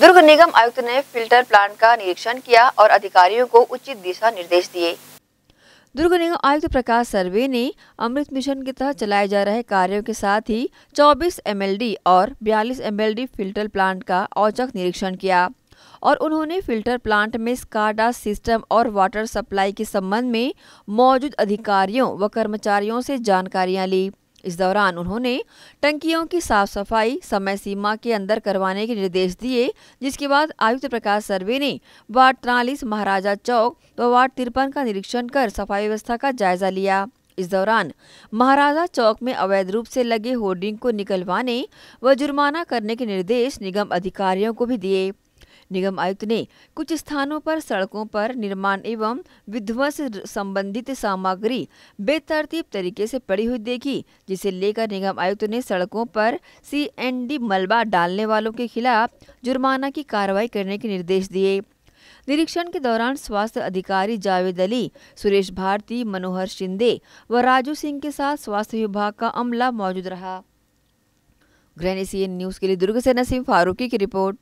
दुर्ग निगम आयुक्त ने filter plant का निरीक्षण किया और अधिकारियों को उचित दिशा निर्देश दिए दुर्ग निगम आयुक्त प्रकाश सर्वे ने अमृत मिशन के तहत चलाए जा रहे कार्यों के साथ ही 24 एमएलडी और 42 एमएलडी फिल्टर प्लांट का औचक निरीक्षण किया और उन्होंने फिल्टर प्लांट में स्काडा सिस्टम और वाटर सप्लाई के संबंध में मौजूद अधिकारियों व कर्मचारियों से जानकारियां ली इस दौरान उन्होंने टंकियों की साफ सफाई समय सीमा के अंदर करवाने के निर्देश दिए जिसके बाद आयुक्त प्रकाश सर्वे ने वार्ड तिरालीस महाराजा चौक व वार्ड तिरपन का निरीक्षण कर सफाई व्यवस्था का जायजा लिया इस दौरान महाराजा चौक में अवैध रूप से लगे होर्डिंग को निकलवाने व जुर्माना करने के निर्देश निगम अधिकारियों को भी दिए निगम आयुक्त ने कुछ स्थानों पर सड़कों पर निर्माण एवं विध्वंस संबंधित सामग्री बेतरतीब तरीके से पड़ी हुई देखी जिसे लेकर निगम आयुक्त ने सड़कों पर सीएनडी मलबा डालने वालों के खिलाफ जुर्माना की कार्रवाई करने के निर्देश दिए निरीक्षण के दौरान स्वास्थ्य अधिकारी जावेद अली सुरेश भारती मनोहर शिंदे व राजू सिंह के साथ स्वास्थ्य विभाग का अमला मौजूद रहा ग्रहण सी न्यूज के लिए दुर्ग से नसीम फारूकी की रिपोर्ट